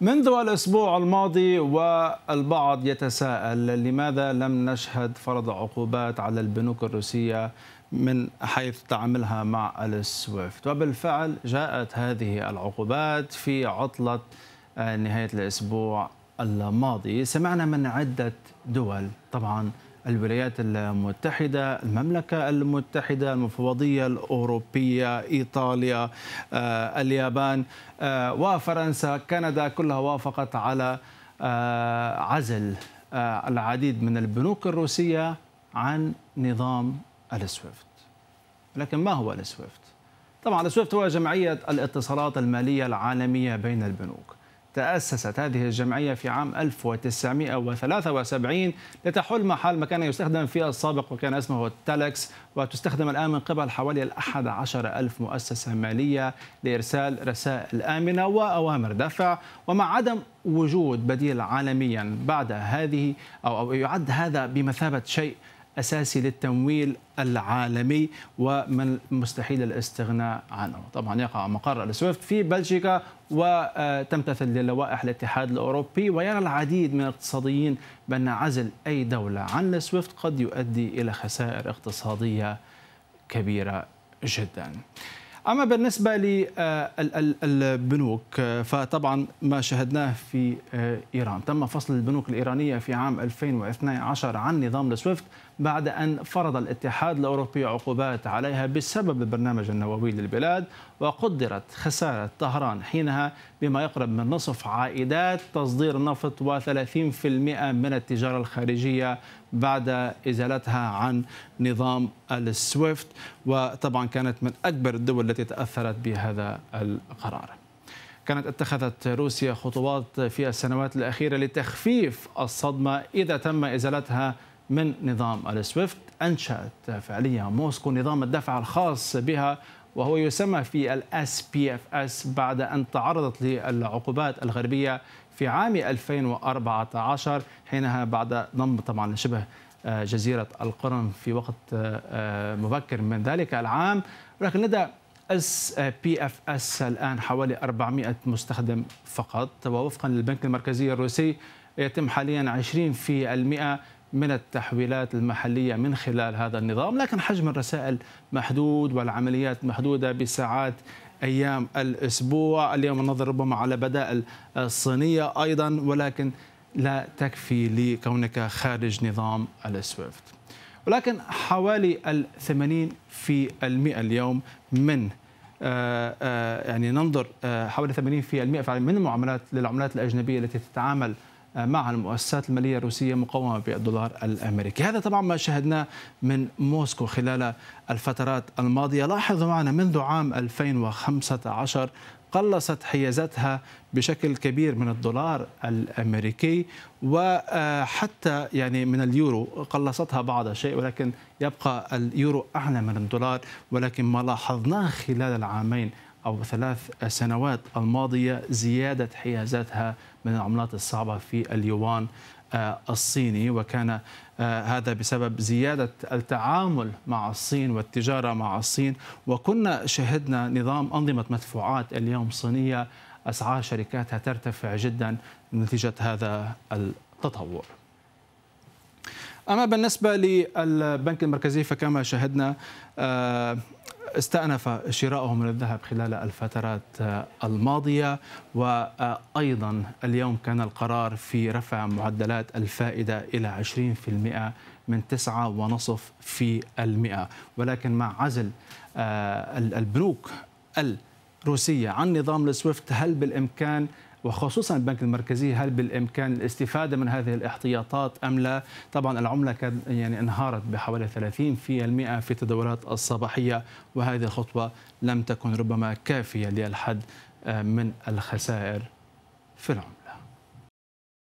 منذ الأسبوع الماضي والبعض يتساءل لماذا لم نشهد فرض عقوبات على البنوك الروسية من حيث تعاملها مع السويفت وبالفعل جاءت هذه العقوبات في عطلة نهاية الأسبوع الماضي سمعنا من عدة دول طبعا الولايات المتحدة المملكة المتحدة المفوضية الأوروبية إيطاليا آه، اليابان آه، وفرنسا كندا كلها وافقت على آه، عزل العديد من البنوك الروسية عن نظام السويفت لكن ما هو السويفت؟ طبعا السويفت هو جمعية الاتصالات المالية العالمية بين البنوك تأسست هذه الجمعية في عام 1973 لتحل محل ما كان يستخدم في السابق وكان اسمه تالكس وتستخدم الآن من قبل حوالي الأحد عشر ألف مؤسسة مالية لإرسال رسائل آمنة وأوامر دفع ومع عدم وجود بديل عالميا بعد هذه أو, أو يعد هذا بمثابة شيء أساسي للتمويل العالمي ومن المستحيل الاستغناء عنه طبعا يقع مقر السويفت في بلجيكا وتمتثل للوائح الاتحاد الأوروبي ويرى العديد من الاقتصاديين بأن عزل أي دولة عن السويفت قد يؤدي إلى خسائر اقتصادية كبيرة جداً أما بالنسبة للبنوك آه، آه، فطبعا ما شهدناه في آه، إيران تم فصل البنوك الإيرانية في عام 2012 عن نظام السويفت بعد أن فرض الاتحاد الأوروبي عقوبات عليها بسبب البرنامج النووي للبلاد وقدرت خسارة طهران حينها بما يقرب من نصف عائدات تصدير النفط و30% من التجارة الخارجية بعد إزالتها عن نظام السويفت وطبعا كانت من أكبر الدول التي تأثرت بهذا القرار كانت اتخذت روسيا خطوات في السنوات الأخيرة لتخفيف الصدمة إذا تم إزالتها من نظام السويفت أنشأت فعليا موسكو نظام الدفع الخاص بها وهو يسمى في الاس بي اف اس بعد ان تعرضت للعقوبات الغربيه في عام 2014 حينها بعد ضم طبعا شبه آه، جزيره القرم في وقت آه، مبكر من ذلك العام ولكن لدى اس بي اف اس الان حوالي 400 مستخدم فقط ووفقا للبنك المركزي الروسي يتم حاليا 20% من التحويلات المحلية من خلال هذا النظام لكن حجم الرسائل محدود والعمليات محدودة بساعات أيام الأسبوع اليوم النظر ربما على بدائل الصينية أيضا ولكن لا تكفي لكونك خارج نظام السويفت ولكن حوالي الثمانين في المئة اليوم من آه، آه، يعني ننظر آه، حوالي 80% من المعاملات للعملات الأجنبية التي تتعامل مع المؤسسات المالية الروسية مقومة بالدولار الأمريكي هذا طبعا ما شاهدناه من موسكو خلال الفترات الماضية لاحظوا معنا منذ عام 2015 قلصت حيازتها بشكل كبير من الدولار الامريكي وحتى يعني من اليورو قلصتها بعض الشيء ولكن يبقى اليورو اعلى من الدولار ولكن ما لاحظناه خلال العامين او ثلاث سنوات الماضيه زياده حيازاتها من العملات الصعبة في اليوان آه، الصيني وكان آه، هذا بسبب زيادة التعامل مع الصين والتجارة مع الصين وكنا شهدنا نظام أنظمة مدفوعات اليوم صينية أسعار شركاتها ترتفع جدا نتيجة هذا التطور أما بالنسبة للبنك المركزي فكما شهدنا آه، استأنف شراؤه من الذهب خلال الفترات الماضية وأيضا اليوم كان القرار في رفع معدلات الفائدة إلى 20% من 9.5% ولكن مع عزل آه، البنوك الروسية عن نظام السويفت هل بالإمكان وخصوصا البنك المركزي هل بالامكان الاستفاده من هذه الاحتياطات ام لا؟ طبعا العمله كان يعني انهارت بحوالي 30% في التداولات الصباحيه وهذه الخطوه لم تكن ربما كافيه للحد آه، من الخسائر في العمله.